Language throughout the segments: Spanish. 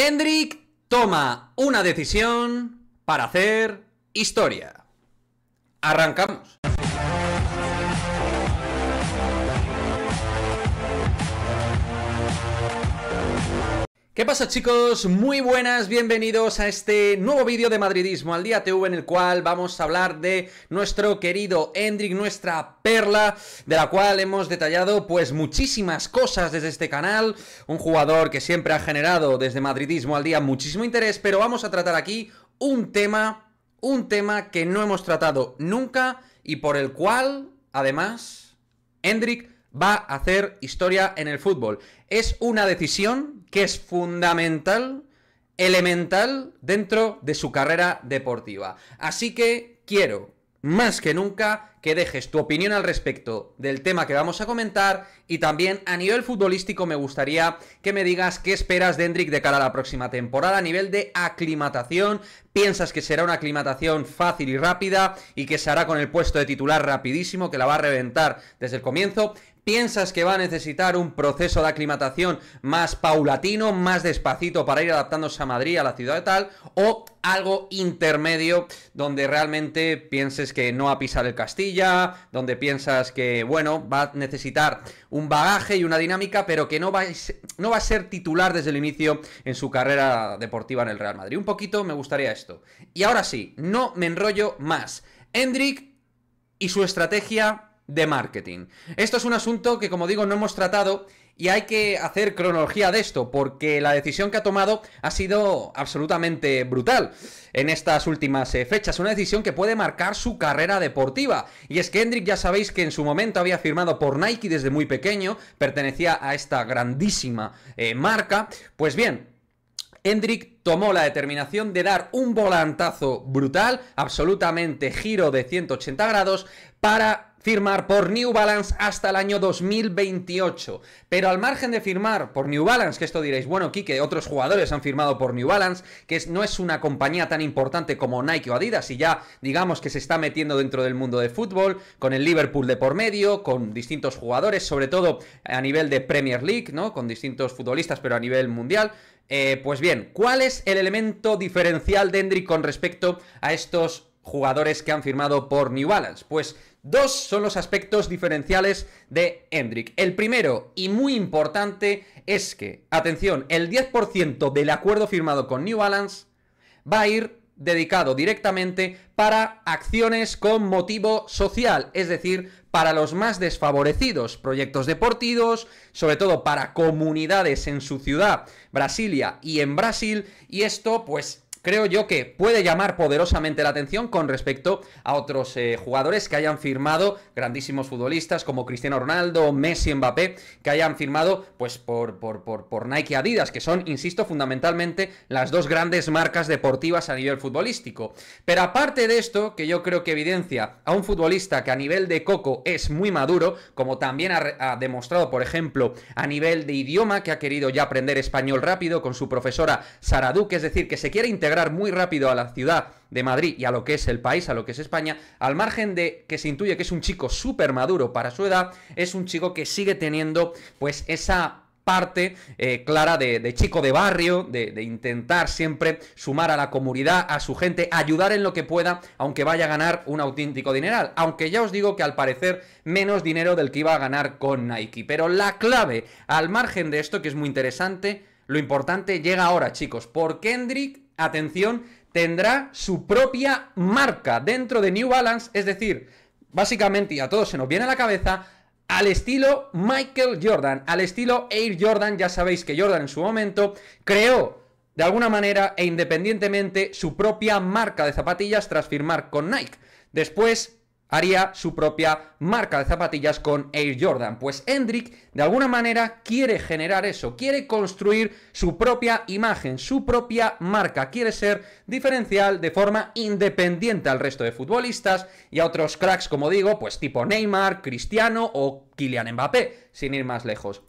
Hendrik toma una decisión para hacer historia. Arrancamos. ¿Qué pasa chicos? Muy buenas, bienvenidos a este nuevo vídeo de Madridismo al Día TV en el cual vamos a hablar de nuestro querido Hendrik, nuestra perla, de la cual hemos detallado pues muchísimas cosas desde este canal, un jugador que siempre ha generado desde Madridismo al Día muchísimo interés, pero vamos a tratar aquí un tema, un tema que no hemos tratado nunca y por el cual, además, Hendrik va a hacer historia en el fútbol. Es una decisión que es fundamental, elemental, dentro de su carrera deportiva. Así que quiero, más que nunca, que dejes tu opinión al respecto del tema que vamos a comentar y también a nivel futbolístico me gustaría que me digas qué esperas de Hendrik de cara a la próxima temporada a nivel de aclimatación, piensas que será una aclimatación fácil y rápida y que se hará con el puesto de titular rapidísimo que la va a reventar desde el comienzo ¿Piensas que va a necesitar un proceso de aclimatación más paulatino, más despacito para ir adaptándose a Madrid, a la ciudad de tal? ¿O algo intermedio donde realmente pienses que no va a pisar el Castilla, donde piensas que, bueno, va a necesitar un bagaje y una dinámica, pero que no va, a ser, no va a ser titular desde el inicio en su carrera deportiva en el Real Madrid? Un poquito me gustaría esto. Y ahora sí, no me enrollo más. Hendrik y su estrategia de marketing. Esto es un asunto que, como digo, no hemos tratado y hay que hacer cronología de esto, porque la decisión que ha tomado ha sido absolutamente brutal en estas últimas eh, fechas. Una decisión que puede marcar su carrera deportiva. Y es que Hendrik ya sabéis que en su momento había firmado por Nike desde muy pequeño, pertenecía a esta grandísima eh, marca. Pues bien, Hendrik tomó la determinación de dar un volantazo brutal, absolutamente giro de 180 grados, para firmar por New Balance hasta el año 2028. Pero al margen de firmar por New Balance, que esto diréis, bueno, Kike, otros jugadores han firmado por New Balance, que no es una compañía tan importante como Nike o Adidas, y ya digamos que se está metiendo dentro del mundo de fútbol, con el Liverpool de por medio, con distintos jugadores, sobre todo a nivel de Premier League, ¿no? Con distintos futbolistas, pero a nivel mundial. Eh, pues bien, ¿cuál es el elemento diferencial de Hendrik con respecto a estos jugadores que han firmado por New Balance. Pues dos son los aspectos diferenciales de Hendrick. El primero y muy importante es que, atención, el 10% del acuerdo firmado con New Balance va a ir dedicado directamente para acciones con motivo social, es decir, para los más desfavorecidos, proyectos deportivos, sobre todo para comunidades en su ciudad, Brasilia y en Brasil, y esto pues creo yo que puede llamar poderosamente la atención con respecto a otros eh, jugadores que hayan firmado, grandísimos futbolistas como Cristiano Ronaldo, Messi, Mbappé, que hayan firmado pues por, por, por, Nike Adidas, que son, insisto, fundamentalmente las dos grandes marcas deportivas a nivel futbolístico. Pero aparte de esto, que yo creo que evidencia a un futbolista que a nivel de coco es muy maduro, como también ha, demostrado, por ejemplo, a nivel de idioma, que ha querido ya aprender español rápido con su profesora Sara Duque, es decir, que se quiere integrar muy rápido a la ciudad de Madrid y a lo que es el país, a lo que es España, al margen de que se intuye que es un chico súper maduro para su edad, es un chico que sigue teniendo pues esa parte eh, clara de, chico de barrio, de, de, intentar siempre sumar a la comunidad, a su gente, ayudar en lo que pueda, aunque vaya a ganar un auténtico dineral. Aunque ya os digo que al parecer menos dinero del que iba a ganar con Nike. Pero la clave, al margen de esto que es muy interesante, lo importante llega ahora, chicos, por Kendrick atención, tendrá su propia marca dentro de New Balance, es decir, básicamente, y a todos se nos viene a la cabeza, al estilo Michael Jordan, al estilo Air Jordan, ya sabéis que Jordan en su momento creó de alguna manera e independientemente su propia marca de zapatillas tras firmar con Nike. Después haría su propia marca de zapatillas con Air Jordan. Pues Hendrik de alguna manera quiere generar eso, quiere construir su propia imagen, su propia marca, quiere ser diferencial de forma independiente al resto de futbolistas y a otros cracks, como digo, pues tipo Neymar, Cristiano o Kylian Mbappé, sin ir más lejos.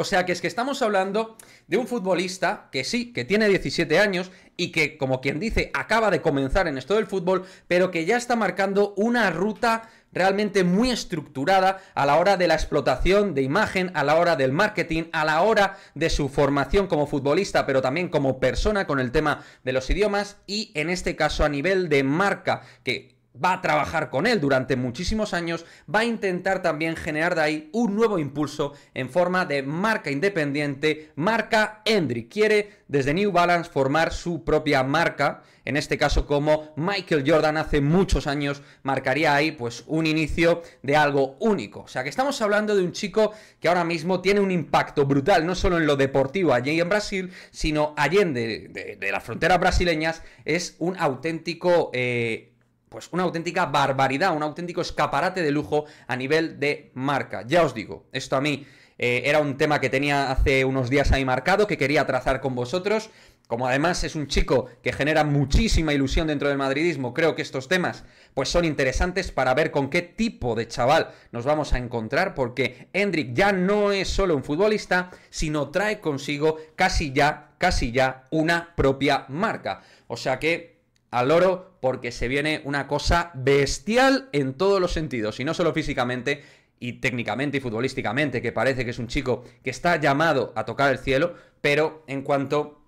O sea que es que estamos hablando de un futbolista que sí, que tiene 17 años y que, como quien dice, acaba de comenzar en esto del fútbol, pero que ya está marcando una ruta realmente muy estructurada a la hora de la explotación de imagen, a la hora del marketing, a la hora de su formación como futbolista, pero también como persona con el tema de los idiomas y en este caso a nivel de marca, que va a trabajar con él durante muchísimos años, va a intentar también generar de ahí un nuevo impulso en forma de marca independiente, marca Hendrick. Quiere desde New Balance formar su propia marca, en este caso como Michael Jordan hace muchos años marcaría ahí pues un inicio de algo único. O sea que estamos hablando de un chico que ahora mismo tiene un impacto brutal, no solo en lo deportivo allí en Brasil, sino allende de, de, las fronteras brasileñas, es un auténtico... Eh, pues una auténtica barbaridad, un auténtico escaparate de lujo a nivel de marca. Ya os digo, esto a mí eh, era un tema que tenía hace unos días ahí marcado, que quería trazar con vosotros. Como además es un chico que genera muchísima ilusión dentro del madridismo, creo que estos temas pues son interesantes para ver con qué tipo de chaval nos vamos a encontrar, porque Hendrik ya no es solo un futbolista, sino trae consigo casi ya, casi ya una propia marca. O sea que al oro porque se viene una cosa bestial en todos los sentidos, y no solo físicamente y técnicamente y futbolísticamente, que parece que es un chico que está llamado a tocar el cielo, pero en cuanto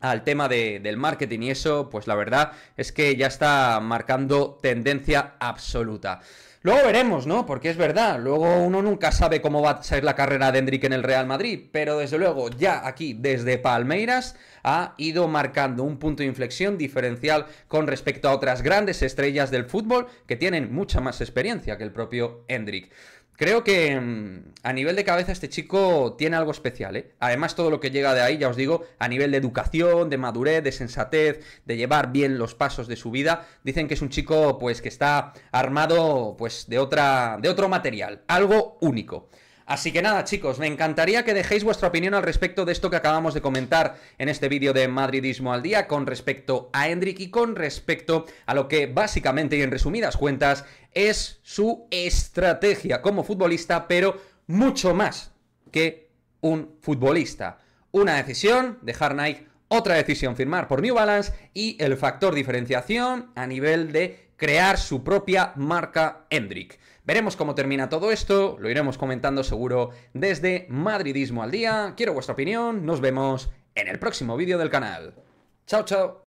al tema del marketing y eso, pues la verdad es que ya está marcando tendencia absoluta. Luego veremos, ¿no? Porque es verdad, luego uno nunca sabe cómo va a ser la carrera de Hendrik en el Real Madrid, pero desde luego ya aquí desde Palmeiras ha ido marcando un punto de inflexión diferencial con respecto a otras grandes estrellas del fútbol que tienen mucha más experiencia que el propio Hendrik. Creo que mm, a nivel de cabeza este chico tiene algo especial, ¿eh? Además todo lo que llega de ahí, ya os digo, a nivel de educación, de madurez, de sensatez, de llevar bien los pasos de su vida, dicen que es un chico pues que está armado pues de otra de otro material, algo único. Así que nada, chicos, me encantaría que dejéis vuestra opinión al respecto de esto que acabamos de comentar en este vídeo de Madridismo al Día con respecto a Hendrik y con respecto a lo que básicamente y en resumidas cuentas es su estrategia como futbolista, pero mucho más que un futbolista. Una decisión, de Nike otra decisión firmar por New Balance y el factor diferenciación a nivel de crear su propia marca Hendrick. Veremos cómo termina todo esto, lo iremos comentando seguro desde Madridismo al Día. Quiero vuestra opinión, nos vemos en el próximo vídeo del canal. Chao, chao.